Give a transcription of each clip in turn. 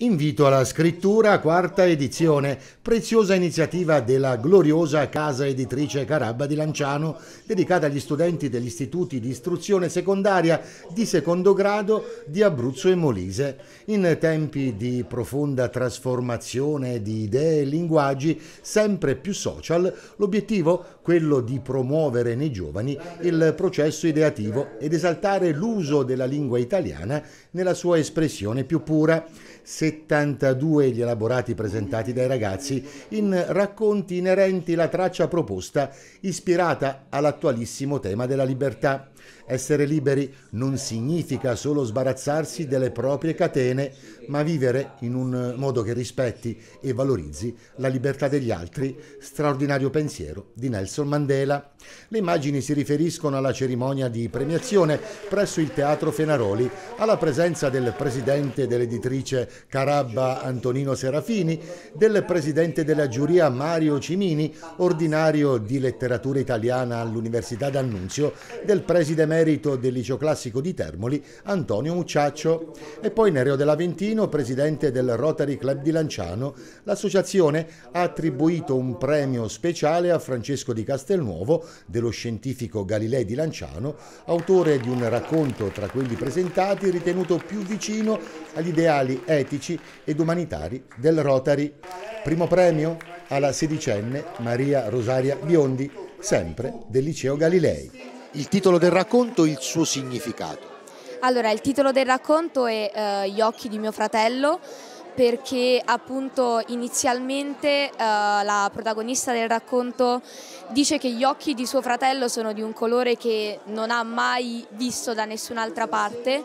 Invito alla scrittura, quarta edizione, preziosa iniziativa della gloriosa casa editrice Carabba di Lanciano, dedicata agli studenti degli istituti di istruzione secondaria di secondo grado di Abruzzo e Molise. In tempi di profonda trasformazione di idee e linguaggi sempre più social, l'obiettivo è quello di promuovere nei giovani il processo ideativo ed esaltare l'uso della lingua italiana nella sua espressione più pura. Se 72 gli elaborati presentati dai ragazzi in racconti inerenti la traccia proposta ispirata all'attualissimo tema della libertà. Essere liberi non significa solo sbarazzarsi delle proprie catene, ma vivere in un modo che rispetti e valorizzi la libertà degli altri. Straordinario pensiero di Nelson Mandela. Le immagini si riferiscono alla cerimonia di premiazione presso il Teatro Fenaroli, alla presenza del presidente dell'editrice Carabba Antonino Serafini, del presidente della giuria Mario Cimini, ordinario di letteratura italiana all'Università d'Annunzio, del presidente preside emerito del Liceo Classico di Termoli, Antonio Mucciaccio, e poi Nereo dell'Aventino, presidente del Rotary Club di Lanciano. L'associazione ha attribuito un premio speciale a Francesco di Castelnuovo, dello scientifico Galilei di Lanciano, autore di un racconto tra quelli presentati ritenuto più vicino agli ideali etici ed umanitari del Rotary. Primo premio alla sedicenne Maria Rosaria Biondi, sempre del Liceo Galilei il titolo del racconto e il suo significato. Allora, il titolo del racconto è eh, Gli occhi di mio fratello perché appunto inizialmente eh, la protagonista del racconto dice che gli occhi di suo fratello sono di un colore che non ha mai visto da nessun'altra parte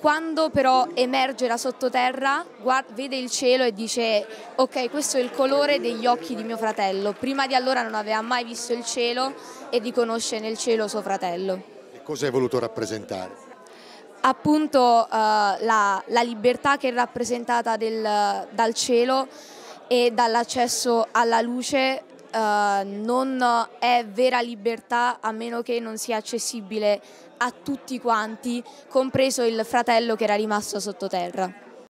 quando però emerge la sottoterra, guarda, vede il cielo e dice ok, questo è il colore degli occhi di mio fratello. Prima di allora non aveva mai visto il cielo e riconosce nel cielo suo fratello. E cosa hai voluto rappresentare? Appunto eh, la, la, libertà che è rappresentata del, dal cielo e dall'accesso alla luce eh, non è vera libertà a meno che non sia accessibile a tutti quanti, compreso il fratello che era rimasto sottoterra.